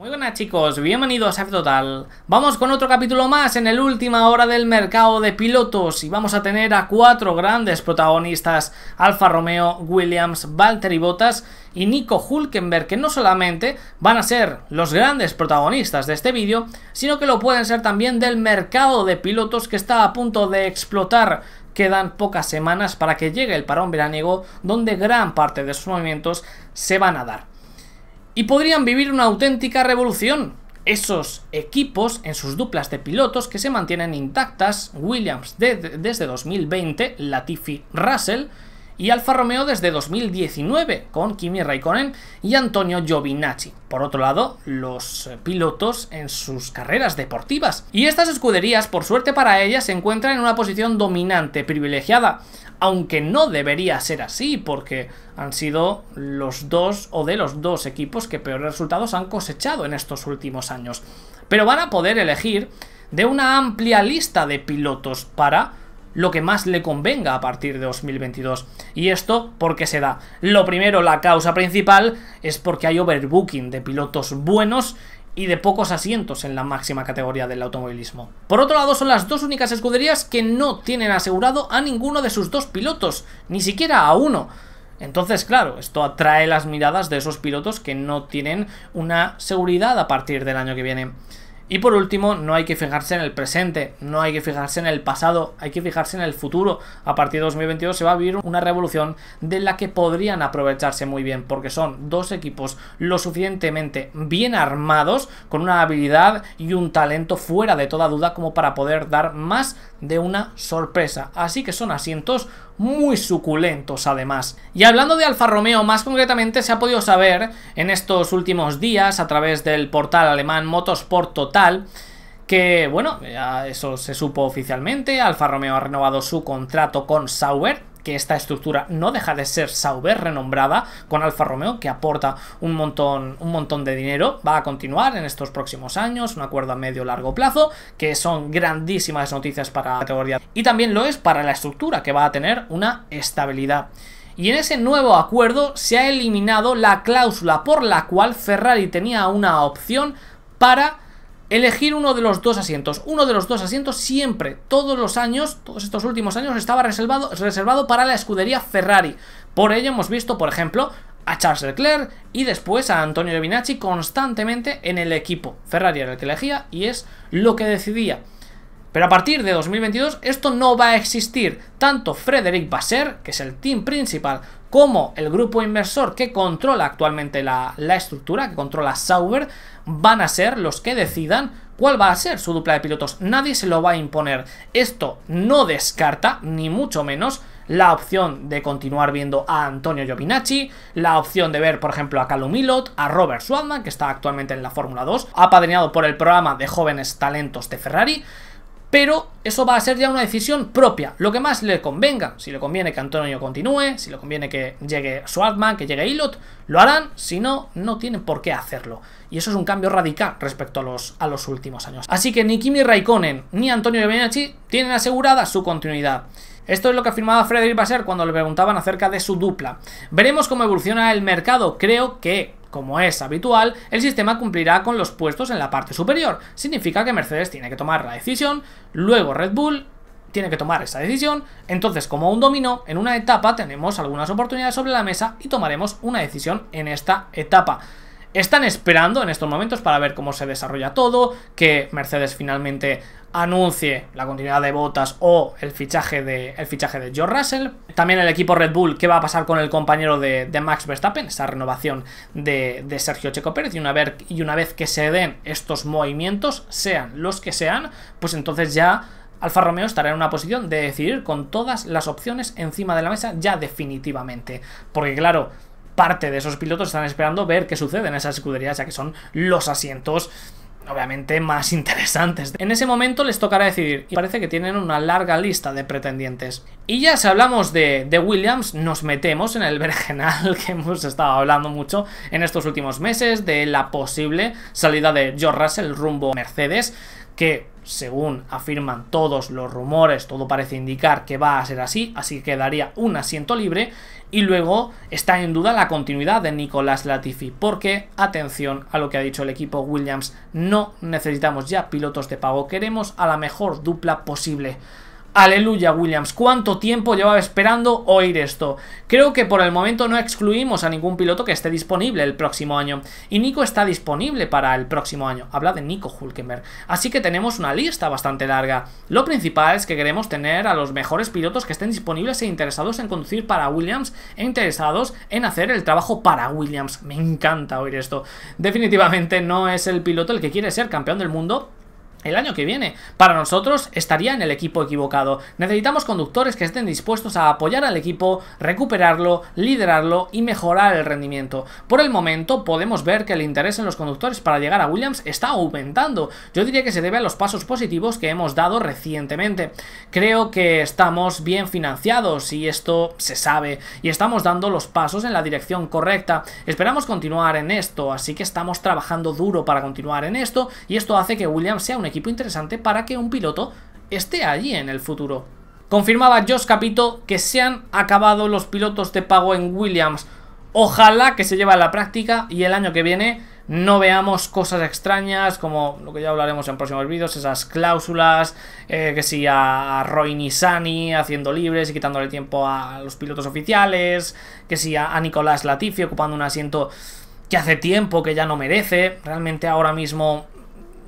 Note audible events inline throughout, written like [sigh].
Muy buenas chicos, bienvenidos a Total. Vamos con otro capítulo más en el última hora del mercado de pilotos y vamos a tener a cuatro grandes protagonistas, Alfa Romeo, Williams, Valtteri Bottas y Nico Hulkenberg, que no solamente van a ser los grandes protagonistas de este vídeo, sino que lo pueden ser también del mercado de pilotos que está a punto de explotar quedan pocas semanas para que llegue el parón veraniego donde gran parte de sus movimientos se van a dar y podrían vivir una auténtica revolución. Esos equipos en sus duplas de pilotos que se mantienen intactas, Williams desde 2020, Latifi Russell, y Alfa Romeo desde 2019 con Kimi Raikkonen y Antonio Giovinacci. Por otro lado, los eh, pilotos en sus carreras deportivas. Y estas escuderías, por suerte para ellas, se encuentran en una posición dominante, privilegiada aunque no debería ser así, porque han sido los dos o de los dos equipos que peores resultados han cosechado en estos últimos años. Pero van a poder elegir de una amplia lista de pilotos para lo que más le convenga a partir de 2022. ¿Y esto por qué se da? Lo primero, la causa principal, es porque hay overbooking de pilotos buenos y de pocos asientos en la máxima categoría del automovilismo. Por otro lado, son las dos únicas escuderías que no tienen asegurado a ninguno de sus dos pilotos, ni siquiera a uno. Entonces, claro, esto atrae las miradas de esos pilotos que no tienen una seguridad a partir del año que viene. Y por último, no hay que fijarse en el presente, no hay que fijarse en el pasado, hay que fijarse en el futuro. A partir de 2022 se va a vivir una revolución de la que podrían aprovecharse muy bien, porque son dos equipos lo suficientemente bien armados, con una habilidad y un talento fuera de toda duda como para poder dar más de una sorpresa. Así que son asientos muy suculentos además. Y hablando de Alfa Romeo, más concretamente se ha podido saber en estos últimos días a través del portal alemán Motorsport Total que, bueno, eso se supo oficialmente, Alfa Romeo ha renovado su contrato con Sauber que esta estructura no deja de ser Sauber renombrada con Alfa Romeo que aporta un montón, un montón de dinero, va a continuar en estos próximos años, un acuerdo a medio largo plazo, que son grandísimas noticias para la categoría y también lo es para la estructura que va a tener una estabilidad. Y en ese nuevo acuerdo se ha eliminado la cláusula por la cual Ferrari tenía una opción para elegir uno de los dos asientos. Uno de los dos asientos siempre, todos los años, todos estos últimos años, estaba reservado, reservado para la escudería Ferrari. Por ello hemos visto, por ejemplo, a Charles Leclerc y después a Antonio Giovinazzi constantemente en el equipo. Ferrari era el que elegía y es lo que decidía. Pero a partir de 2022 esto no va a existir. Tanto Frederick Basser, que es el team principal, como el grupo inversor que controla actualmente la, estructura, que controla Sauber, van a ser los que decidan cuál va a ser su dupla de pilotos. Nadie se lo va a imponer. Esto no descarta, ni mucho menos, la opción de continuar viendo a Antonio Giovinacci, la opción de ver, por ejemplo, a Calum Milot, a Robert Swadman, que está actualmente en la Fórmula 2, apadrinado por el programa de jóvenes talentos de Ferrari, pero eso va a ser ya una decisión propia, lo que más le convenga. Si le conviene que Antonio continúe, si le conviene que llegue Swartman, que llegue Ilot, lo harán, si no, no tienen por qué hacerlo. Y eso es un cambio radical respecto a los, a los últimos años. Así que ni Kimi Raikkonen ni Antonio Giovinazzi tienen asegurada su continuidad. Esto es lo que afirmaba Frederick Basser cuando le preguntaban acerca de su dupla. Veremos cómo evoluciona el mercado. Creo que como es habitual, el sistema cumplirá con los puestos en la parte superior. Significa que Mercedes tiene que tomar la decisión, luego Red Bull tiene que tomar esa decisión, entonces como un dominó, en una etapa tenemos algunas oportunidades sobre la mesa y tomaremos una decisión en esta etapa. Están esperando en estos momentos para ver cómo se desarrolla todo, que Mercedes finalmente anuncie la continuidad de Botas o el fichaje de, el fichaje de Russell. También el equipo Red Bull, qué va a pasar con el compañero de, Max Verstappen, esa renovación de, Sergio Checo Pérez. Y una, vez, y una vez que se den estos movimientos, sean los que sean, pues entonces ya Alfa Romeo estará en una posición de decidir con todas las opciones encima de la mesa ya definitivamente. Porque claro, parte de esos pilotos están esperando ver qué sucede en esas escuderías, ya que son los asientos obviamente más [laughs] interesantes. En ese momento les tocará decidir y parece que tienen una larga lista de pretendientes. Y ya si hablamos de, Williams, nos metemos en el [laughs] vergenal que hemos estado hablando mucho en estos últimos meses, de la posible salida de George Russell rumbo a Mercedes, que según afirman todos los rumores, todo parece indicar que va a ser así, así que quedaría un asiento libre y luego está en duda la continuidad de Nicolás Latifi, porque, atención a lo que ha dicho el equipo Williams, no necesitamos ya pilotos de pago, queremos a la mejor dupla posible. Aleluya, Williams. ¿Cuánto tiempo llevaba esperando oír esto? Creo que por el momento no excluimos a ningún piloto que esté disponible el próximo año. Y Nico está disponible para el próximo año. Habla de Nico Hulkenberg. Así que tenemos una lista bastante larga. Lo principal es que queremos tener a los mejores pilotos que estén disponibles e interesados en conducir para Williams e interesados en hacer el trabajo para Williams. Me encanta oír esto. Definitivamente no es el piloto el que quiere ser campeón del mundo, el año que viene. Para nosotros estaría en el equipo equivocado. Necesitamos conductores que estén dispuestos a apoyar al equipo, recuperarlo, liderarlo y mejorar el rendimiento. Por el momento podemos ver que el interés en los conductores para llegar a Williams está aumentando. Yo diría que se debe a los pasos positivos que hemos dado recientemente. Creo que estamos bien financiados y esto se sabe y estamos dando los pasos en la dirección correcta. Esperamos continuar en esto, así que estamos trabajando duro para continuar en esto y esto hace que Williams sea un equipo interesante para que un piloto esté allí en el futuro. Confirmaba Josh Capito que se han acabado los pilotos de pago en Williams. Ojalá que se lleve a la práctica y el año que viene no veamos cosas extrañas como lo que ya hablaremos en próximos vídeos, esas cláusulas, eh, que si a Roy Nisani haciendo libres y quitándole tiempo a los pilotos oficiales, que si a Nicolás Latifi ocupando un asiento que hace tiempo que ya no merece, realmente ahora mismo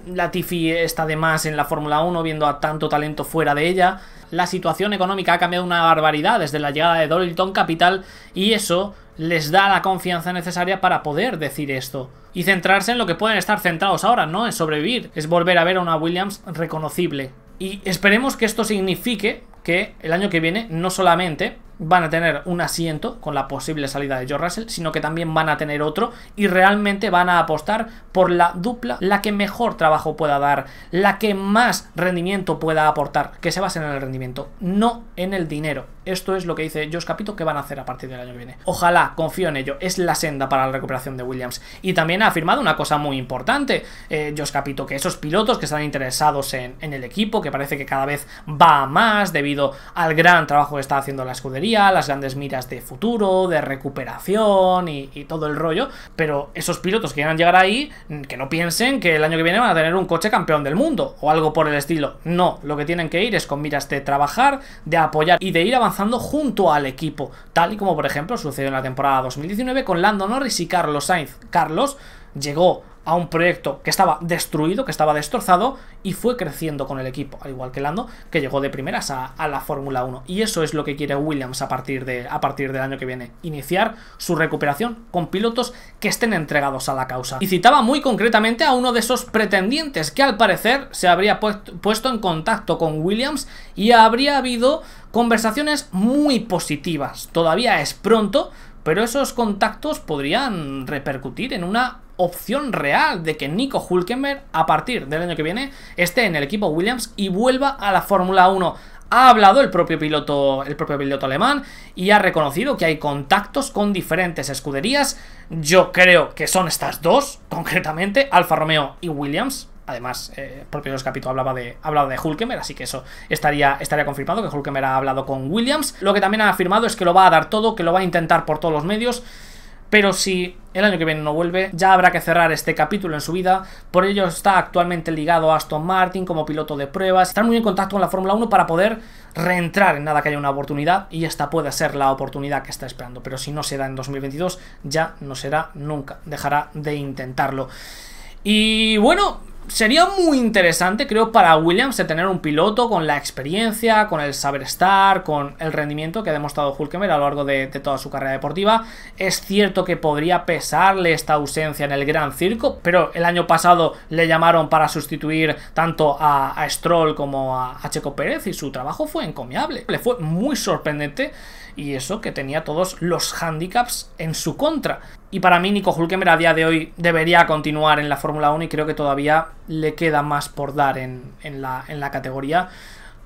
la Tiffy está de más en la Fórmula 1 viendo a tanto talento fuera de ella. La situación económica ha cambiado una barbaridad desde la llegada de Dorilton Capital y eso les da la confianza necesaria para poder decir esto. Y centrarse en lo que pueden estar centrados ahora, no en sobrevivir, es volver a ver a una Williams reconocible. Y esperemos que esto signifique que el año que viene no solamente van a tener un asiento con la posible salida de Joe Russell, sino que también van a tener otro y realmente van a apostar por la dupla, la que mejor trabajo pueda dar, la que más rendimiento pueda aportar, que se basen en el rendimiento, no en el dinero. Esto es lo que dice Josh Capito que van a hacer a partir del año que viene. Ojalá, confío en ello, es la senda para la recuperación de Williams. Y también ha afirmado una cosa muy importante, Yo eh, Josh Capito, que esos pilotos que están interesados en, el equipo, que parece que cada vez va más debido al gran trabajo que está haciendo la escudería, las grandes miras de futuro, de recuperación y todo el rollo, pero esos pilotos que quieran llegar ahí, mm, que no piensen que el año que viene van a tener un coche campeón del mundo o algo por el estilo. No, lo que tienen que ir es con miras de trabajar, de apoyar y de ir avanzando junto al equipo, tal y como por ejemplo sucedió en la temporada 2019 con Lando Norris y Carlos Sainz. Carlos llegó a un proyecto que estaba destruido, que estaba destrozado y fue creciendo con el equipo, al igual que Lando, que llegó de primeras a, la Fórmula 1. Y eso es lo que quiere Williams a partir, de, a partir del año que viene, iniciar su recuperación con pilotos que estén entregados a la causa. Y citaba muy concretamente a uno de esos pretendientes que al parecer se habría puesto en contacto con Williams y habría habido conversaciones muy positivas. Todavía es pronto, pero esos contactos podrían repercutir en una opción real de que Nico Hulkenberg a partir del año que viene esté en el equipo Williams y vuelva a la Fórmula 1. Ha hablado el propio piloto, el propio piloto alemán y ha reconocido que hay contactos con diferentes escuderías. Yo creo que son estas dos, concretamente, Alfa Romeo y Williams. Además, eh, el propio Capito hablaba de, hablaba de Hulkemer, así que eso estaría, estaría confirmado, que Hülkenberg ha hablado con Williams. Lo que también ha afirmado es que lo va a dar todo, que lo va a intentar por todos los medios pero si el año que viene no vuelve, ya habrá que cerrar este capítulo en su vida, por ello está actualmente ligado a Aston Martin como piloto de pruebas, Está muy en contacto con la Fórmula 1 para poder reentrar en nada que haya una oportunidad y esta puede ser la oportunidad que está esperando, pero si no se da en 2022 ya no será nunca, dejará de intentarlo. Y bueno, sería muy interesante, creo, para Williams tener un piloto con la experiencia, con el saber estar, con el rendimiento que ha demostrado Hulkemer a lo largo de, toda su carrera deportiva. Es cierto que podría pesarle esta ausencia en el gran circo, pero el año pasado le llamaron para sustituir tanto a, Stroll como a, a, Checo Pérez y su trabajo fue encomiable. Le fue muy sorprendente y eso que tenía todos los handicaps en su contra. Y para mí Nico Hulkemer a día de hoy debería continuar en la Fórmula 1 y creo que todavía le queda más por dar en, la, categoría.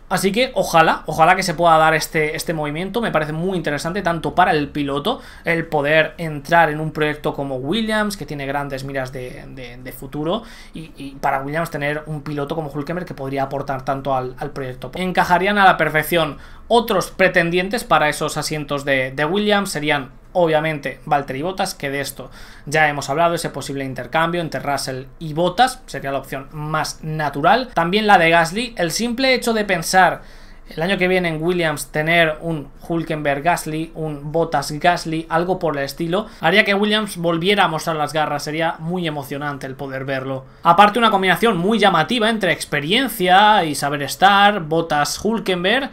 Así que ojalá, ojalá que se pueda dar este, este movimiento, me parece muy interesante tanto para el piloto, el poder entrar en un proyecto como Williams, que tiene grandes miras de, futuro, y, para Williams tener un piloto como Hulkemer que podría aportar tanto al, proyecto. Encajarían a la perfección otros pretendientes para esos asientos de, de Williams, serían Obviamente, Valtteri Bottas, que de esto ya hemos hablado, ese posible intercambio entre Russell y Bottas sería la opción más natural. También la de Gasly, el simple hecho de pensar el año que viene en Williams tener un Hulkenberg Gasly, un Bottas Gasly, algo por el estilo, haría que Williams volviera a mostrar las garras, sería muy emocionante el poder verlo. Aparte una combinación muy llamativa entre experiencia y saber estar, Bottas Hulkenberg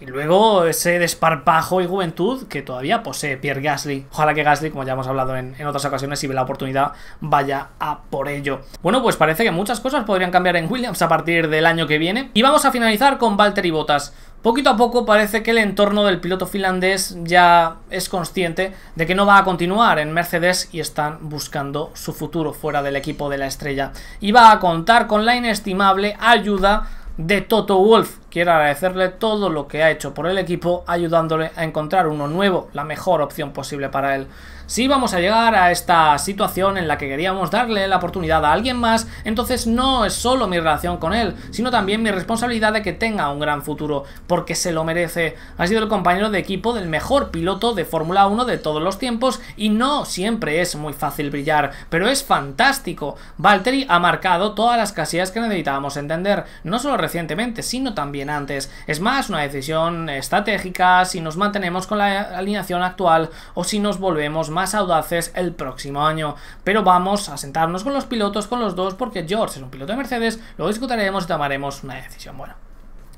y luego ese desparpajo y juventud que todavía posee Pierre Gasly. Ojalá que Gasly, como ya hemos hablado en, otras ocasiones, si ve la oportunidad, vaya a por ello. Bueno, pues parece que muchas cosas podrían cambiar en Williams a partir del año que viene. Y vamos a finalizar con Valtteri Bottas. Poquito a poco parece que el entorno del piloto finlandés ya es consciente de que no va a continuar en Mercedes y están buscando su futuro fuera del equipo de la estrella. Y va a contar con la inestimable ayuda de Toto Wolf Quiero agradecerle todo lo que ha hecho por el equipo, ayudándole a encontrar uno nuevo, la mejor opción posible para él. Si vamos a llegar a esta situación en la que queríamos darle la oportunidad a alguien más, entonces no es solo mi relación con él, sino también mi responsabilidad de que tenga un gran futuro, porque se lo merece. Ha sido el compañero de equipo del mejor piloto de Fórmula 1 de todos los tiempos y no siempre es muy fácil brillar, pero es fantástico. Valtteri ha marcado todas las casillas que necesitábamos entender, no solo recientemente, sino también antes. Es más una decisión estratégica si nos mantenemos con la alineación actual o si nos volvemos más audaces el próximo año. Pero vamos a sentarnos con los pilotos, con los dos, porque George es un piloto de Mercedes, lo discutiremos y tomaremos una decisión. Bueno,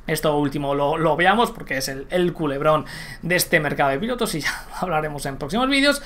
esto último lo, veamos porque es el, culebrón de este mercado de pilotos y ya [laughs] hablaremos en próximos vídeos.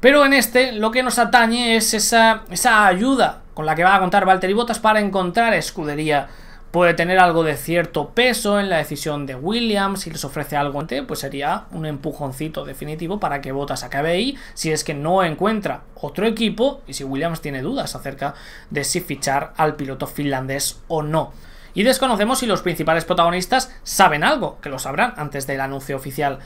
Pero en este lo que nos atañe es esa, esa ayuda con la que va a contar Valtteri Bottas para encontrar escudería puede tener algo de cierto peso en la decisión de Williams, si les ofrece algo pues sería un empujoncito definitivo para que votas acabe ahí, si es que no encuentra otro equipo y si Williams tiene dudas acerca de si fichar al piloto finlandés o no. Y desconocemos si los principales protagonistas saben algo, que lo sabrán antes del anuncio oficial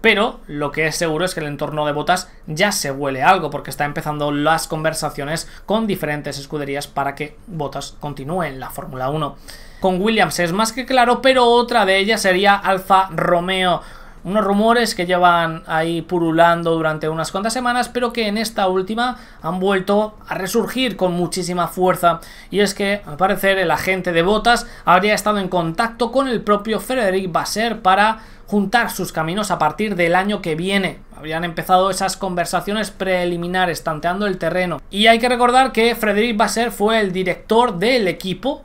pero lo que es seguro es que el entorno de botas ya se huele algo porque está empezando las conversaciones con diferentes escuderías para que botas continúe en la Fórmula 1. Con Williams es más que claro, pero otra de ellas sería Alfa Romeo. Unos rumores que llevan ahí purulando durante unas cuantas semanas, pero que en esta última han vuelto a resurgir con muchísima fuerza. Y es que, al parecer, el agente de botas habría estado en contacto con el propio Frederick Basser para juntar sus caminos a partir del año que viene. Habrían empezado esas conversaciones preliminares, tanteando el terreno. Y hay que recordar que Frederick Basser fue el director del equipo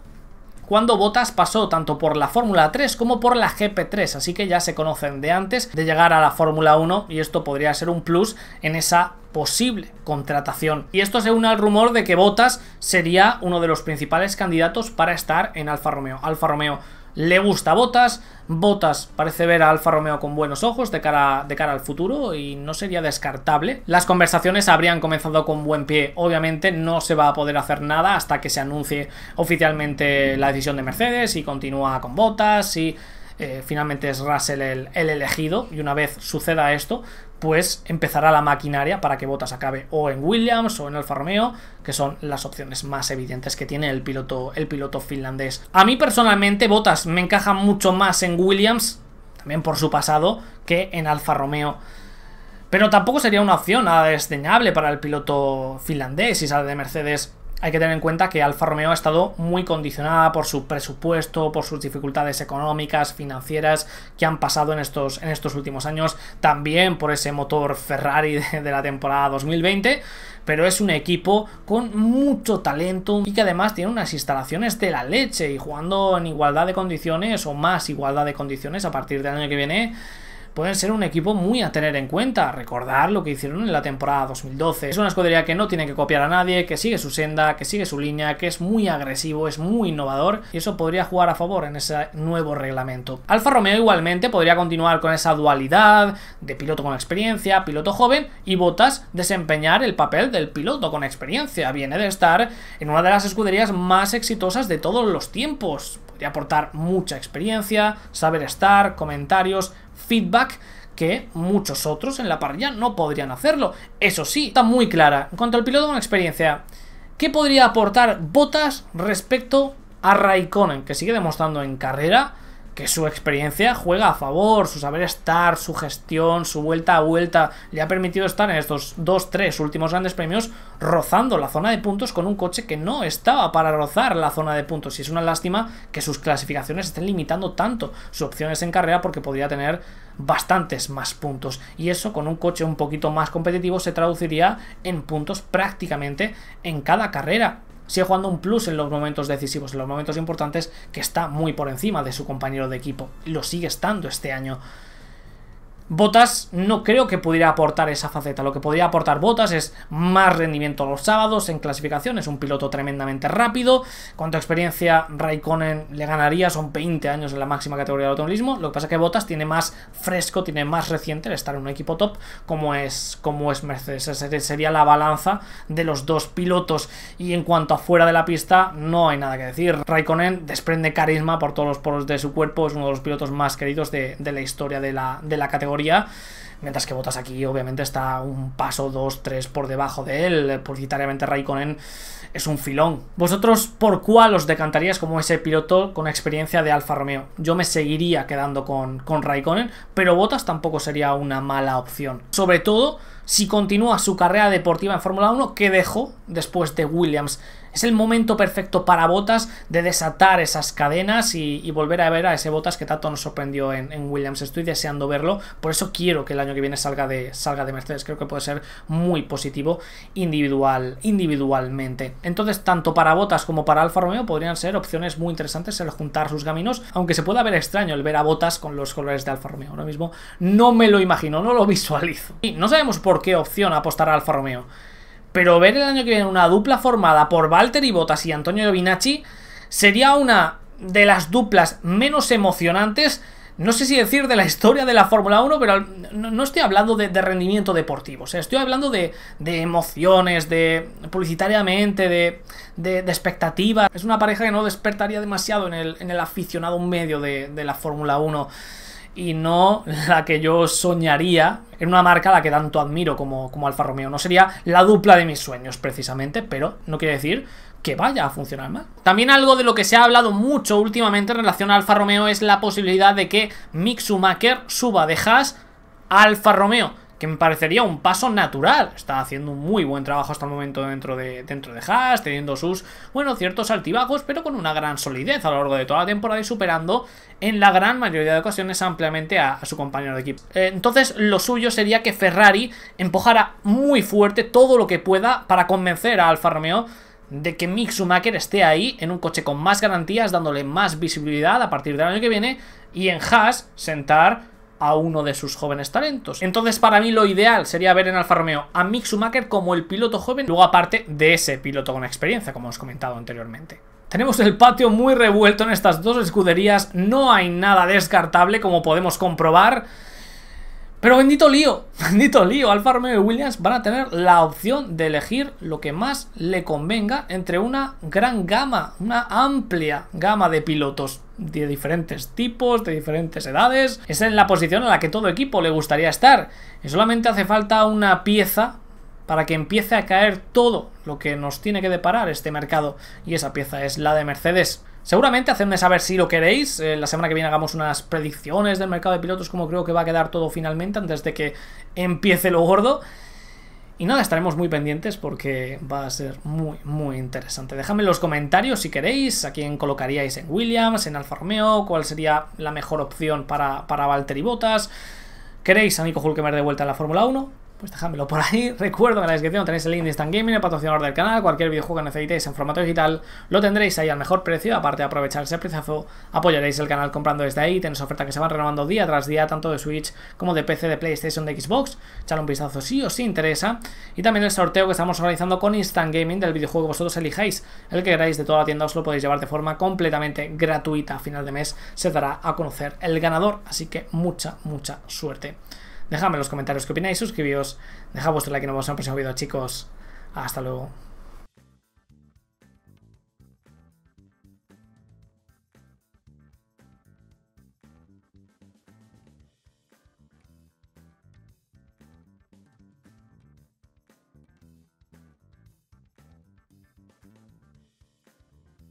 cuando Bottas pasó tanto por la Fórmula 3 como por la GP3, así que ya se conocen de antes de llegar a la Fórmula 1 y esto podría ser un plus en esa posible contratación. Y esto se une al rumor de que Bottas sería uno de los principales candidatos para estar en Alfa Romeo. Alfa Romeo le gusta Botas. Botas parece ver a Alfa Romeo con buenos ojos de cara, de cara al futuro y no sería descartable. Las conversaciones habrían comenzado con buen pie. Obviamente no se va a poder hacer nada hasta que se anuncie oficialmente la decisión de Mercedes, y continúa con Botas, y eh, finalmente es Russell el, elegido, y una vez suceda esto, pues empezará la maquinaria para que Bottas acabe o en Williams o en Alfa Romeo, que son las opciones más evidentes que tiene el piloto, el piloto finlandés. A mí personalmente Bottas me encaja mucho más en Williams, también por su pasado, que en Alfa Romeo. Pero tampoco sería una opción nada desdeñable para el piloto finlandés si sale de Mercedes hay que tener en cuenta que Alfa Romeo ha estado muy condicionada por su presupuesto, por sus dificultades económicas, financieras que han pasado en estos, en estos últimos años, también por ese motor Ferrari [laughs] de, de la temporada 2020, pero es un equipo con mucho talento y que además tiene unas instalaciones de la leche y jugando en igualdad de condiciones o más igualdad de condiciones a partir del año que viene pueden ser un equipo muy a tener en cuenta. Recordar lo que hicieron en la temporada 2012. Es una escudería que no tiene que copiar a nadie, que sigue su senda, que sigue su línea, que es muy agresivo, es muy innovador y eso podría jugar a favor en ese nuevo reglamento. Alfa Romeo igualmente podría continuar con esa dualidad de piloto con experiencia, piloto joven y Botas desempeñar el papel del piloto con experiencia. Viene de estar en una de las escuderías más exitosas de todos los tiempos. Podría aportar mucha experiencia, saber estar, comentarios, feedback que muchos otros en la parrilla no podrían hacerlo. Eso sí, está muy clara. En cuanto al piloto con experiencia, ¿qué podría aportar Botas respecto a Raikkonen, que sigue demostrando en carrera que su experiencia juega a favor, su saber estar, su gestión, su vuelta a vuelta, le ha permitido estar en estos dos, tres últimos grandes premios rozando la zona de puntos con un coche que no estaba para rozar la zona de puntos. Y es una lástima que sus clasificaciones estén limitando tanto sus opciones en carrera porque podría tener bastantes más puntos. Y eso con un coche un poquito más competitivo se traduciría en puntos prácticamente en cada carrera sigue jugando un plus en los momentos decisivos, en los momentos importantes, que está muy por encima de su compañero de equipo. Lo sigue estando este año. Botas no creo que pudiera aportar esa faceta. Lo que podría aportar Botas es más rendimiento los sábados en clasificación. Es un piloto tremendamente rápido. Cuanto experiencia, Raikkonen le ganaría. Son 20 años en la máxima categoría del automovilismo. Lo que pasa es que Botas tiene más fresco, tiene más reciente el estar en un equipo top como es, como es Mercedes. sería la balanza de los dos pilotos. Y en cuanto a fuera de la pista, no hay nada que decir. Raikkonen desprende carisma por todos los poros de su cuerpo. Es uno de los pilotos más queridos de, de la historia de la, de la categoría Mientras que Botas aquí obviamente está un paso, dos, tres por debajo de él. Publicitariamente Raikkonen es un filón. ¿Vosotros por cuál os decantarías como ese piloto con experiencia de Alfa Romeo? Yo me seguiría quedando con, con Raikkonen, pero Botas tampoco sería una mala opción. Sobre todo si continúa su carrera deportiva en Fórmula 1 que dejó después de Williams. Es el momento perfecto para Botas de desatar esas cadenas y, volver a ver a ese Botas que tanto nos sorprendió en, Williams. Estoy deseando verlo, por eso quiero que el año que viene salga de, salga de Mercedes. Creo que puede ser muy positivo individual, individualmente. Entonces, tanto para Botas como para Alfa Romeo podrían ser opciones muy interesantes el juntar sus caminos, aunque se pueda ver extraño el ver a Botas con los colores de Alfa Romeo. Ahora mismo no me lo imagino, no lo visualizo. Y no sabemos por qué opción apostar a Alfa Romeo. Pero ver el año que viene una dupla formada por Walter y y Antonio Giovinacci sería una de las duplas menos emocionantes, no sé si decir de la historia de la Fórmula 1, pero no estoy hablando de, rendimiento deportivo, o sea, estoy hablando de, emociones, de publicitariamente, de, expectativas. Es una pareja que no despertaría demasiado en el, en el aficionado medio de, de la Fórmula 1 y no la que yo soñaría en una marca la que tanto admiro como, como Alfa Romeo. No sería la dupla de mis sueños precisamente, pero no quiere decir que vaya a funcionar mal. También algo de lo que se ha hablado mucho últimamente en relación a Alfa Romeo es la posibilidad de que Mick suba de Haas a Alfa Romeo que me parecería un paso natural. Está haciendo un muy buen trabajo hasta el momento dentro de, dentro de Haas, teniendo sus, bueno, ciertos altibajos, pero con una gran solidez a lo largo de toda la temporada y superando en la gran mayoría de ocasiones ampliamente a, su compañero de equipo. Eh, entonces, lo suyo sería que Ferrari empujara muy fuerte todo lo que pueda para convencer a Alfa Romeo de que Mick Schumacher esté ahí en un coche con más garantías, dándole más visibilidad a partir del año que viene, y en Haas sentar a uno de sus jóvenes talentos. Entonces, para mí lo ideal sería ver en Alfa Romeo a Mick como el piloto joven, luego aparte de ese piloto con experiencia, como os comentado anteriormente. Tenemos el patio muy revuelto en estas dos escuderías, no hay nada descartable como podemos comprobar. Pero bendito lío, [laughs] bendito lío, Alfa Romeo y Williams van a tener la opción de elegir lo que más le convenga entre una gran gama, una amplia gama de pilotos de diferentes tipos, de diferentes edades. Es la posición en la que todo equipo le gustaría estar. Y solamente hace falta una pieza para que empiece a caer todo lo que nos tiene que deparar este mercado. Y esa pieza es la de Mercedes. Seguramente hacedme saber si lo queréis. Eh, la semana que viene hagamos unas predicciones del mercado de pilotos, como creo que va a quedar todo finalmente antes de que empiece lo gordo. Y nada, estaremos muy pendientes porque va a ser muy, muy interesante. Dejadme en los comentarios si queréis a quién colocaríais en Williams, en Alfa Romeo, cuál sería la mejor opción para, para Valtteri Bottas. ¿Queréis a Nico Hulkemer de vuelta en la Fórmula 1? pues dejadmelo por ahí. [laughs] Recuerdo que en la descripción tenéis el link de Instant Gaming, el patrocinador del canal. Cualquier videojuego que necesitéis en formato digital lo tendréis ahí al mejor precio. Aparte de aprovechar ese precio, apoyaréis el canal comprando desde ahí. Tenéis ofertas que se van renovando día tras día, tanto de Switch como de PC, de PlayStation, de Xbox. Echadle un vistazo si os interesa. Y también el sorteo que estamos organizando con Instant Gaming del videojuego que vosotros elijáis. El que queráis de toda la tienda os lo podéis llevar de forma completamente gratuita. A final de mes se dará a conocer el ganador. Así que mucha, mucha suerte. Dejadme en los comentarios qué opináis, suscribíos, dejad vuestro like y nos vemos en el próximo video, chicos. Hasta luego.